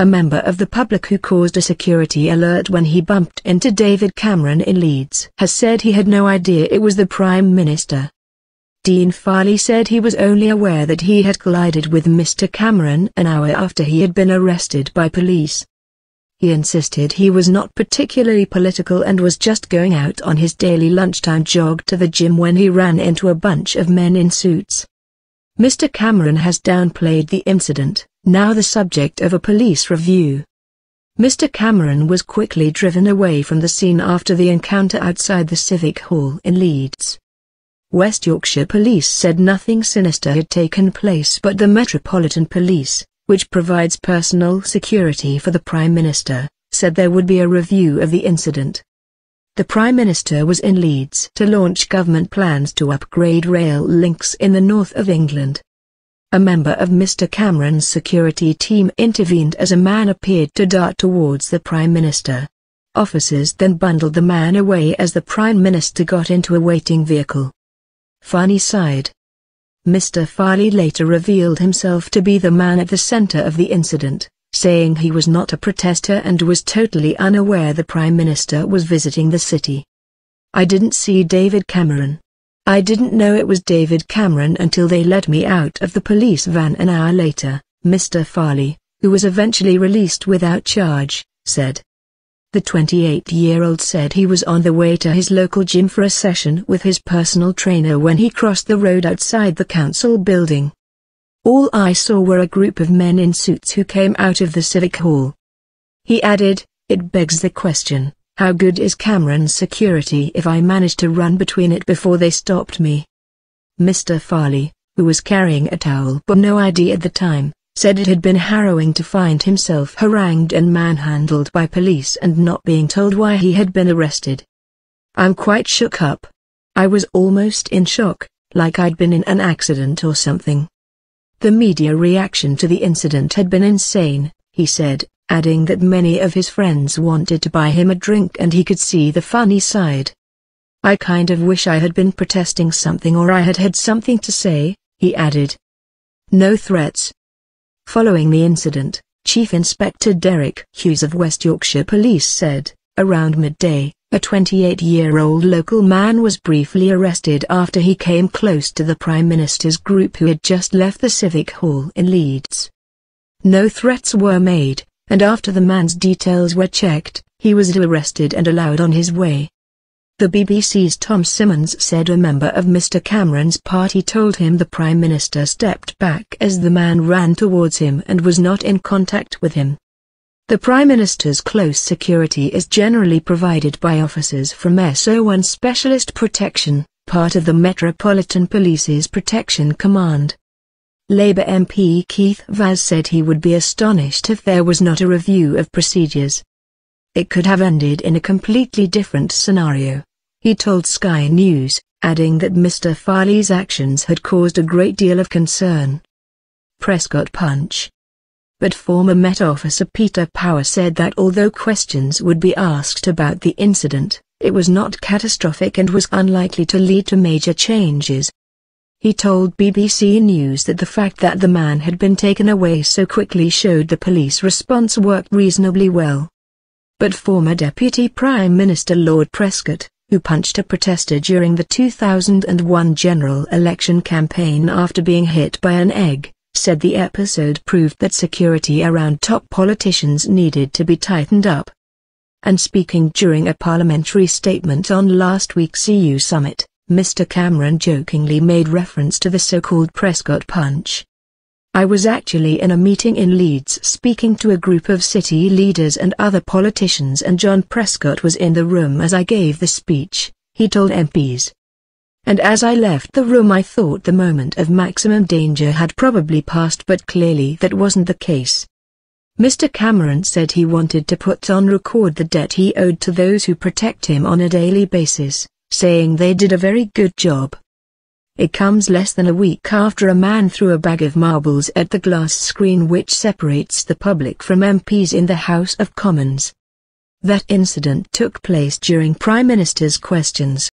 a member of the public who caused a security alert when he bumped into David Cameron in Leeds, has said he had no idea it was the Prime Minister. Dean Farley said he was only aware that he had collided with Mr. Cameron an hour after he had been arrested by police. He insisted he was not particularly political and was just going out on his daily lunchtime jog to the gym when he ran into a bunch of men in suits. Mr. Cameron has downplayed the incident, now the subject of a police review. Mr. Cameron was quickly driven away from the scene after the encounter outside the Civic Hall in Leeds. West Yorkshire Police said nothing sinister had taken place but the Metropolitan Police, which provides personal security for the Prime Minister, said there would be a review of the incident. The Prime Minister was in Leeds to launch government plans to upgrade rail links in the north of England. A member of Mr. Cameron's security team intervened as a man appeared to dart towards the Prime Minister. Officers then bundled the man away as the Prime Minister got into a waiting vehicle. Funny said, Mr. Farley later revealed himself to be the man at the center of the incident, saying he was not a protester and was totally unaware the Prime Minister was visiting the city. I didn't see David Cameron. I didn't know it was David Cameron until they led me out of the police van an hour later, Mr. Farley, who was eventually released without charge, said. The 28-year-old said he was on the way to his local gym for a session with his personal trainer when he crossed the road outside the council building. All I saw were a group of men in suits who came out of the civic hall. He added, it begs the question, how good is Cameron's security if I managed to run between it before they stopped me? Mr. Farley, who was carrying a towel but no ID at the time, said it had been harrowing to find himself harangued and manhandled by police and not being told why he had been arrested. I'm quite shook up. I was almost in shock, like I'd been in an accident or something. The media reaction to the incident had been insane, he said, adding that many of his friends wanted to buy him a drink and he could see the funny side. I kind of wish I had been protesting something or I had had something to say, he added. No threats. Following the incident, Chief Inspector Derek Hughes of West Yorkshire Police said, around midday, a 28-year-old local man was briefly arrested after he came close to the Prime Minister's group who had just left the Civic Hall in Leeds. No threats were made, and after the man's details were checked, he was arrested and allowed on his way. The BBC's Tom Simmons said a member of Mr. Cameron's party told him the Prime Minister stepped back as the man ran towards him and was not in contact with him. The Prime Minister's close security is generally provided by officers from SO1 Specialist Protection, part of the Metropolitan Police's Protection Command. Labour MP Keith Vaz said he would be astonished if there was not a review of procedures. It could have ended in a completely different scenario. He told Sky News, adding that Mr Farley's actions had caused a great deal of concern. Prescott Punch. But former Met officer Peter Power said that although questions would be asked about the incident, it was not catastrophic and was unlikely to lead to major changes. He told BBC News that the fact that the man had been taken away so quickly showed the police response worked reasonably well. But former Deputy Prime Minister Lord Prescott, who punched a protester during the 2001 general election campaign after being hit by an egg, said the episode proved that security around top politicians needed to be tightened up. And speaking during a parliamentary statement on last week's EU summit, Mr. Cameron jokingly made reference to the so-called Prescott Punch. I was actually in a meeting in Leeds speaking to a group of city leaders and other politicians and John Prescott was in the room as I gave the speech, he told MPs. And as I left the room I thought the moment of maximum danger had probably passed but clearly that wasn't the case. Mr. Cameron said he wanted to put on record the debt he owed to those who protect him on a daily basis saying they did a very good job. It comes less than a week after a man threw a bag of marbles at the glass screen which separates the public from MPs in the House of Commons. That incident took place during Prime Minister's questions.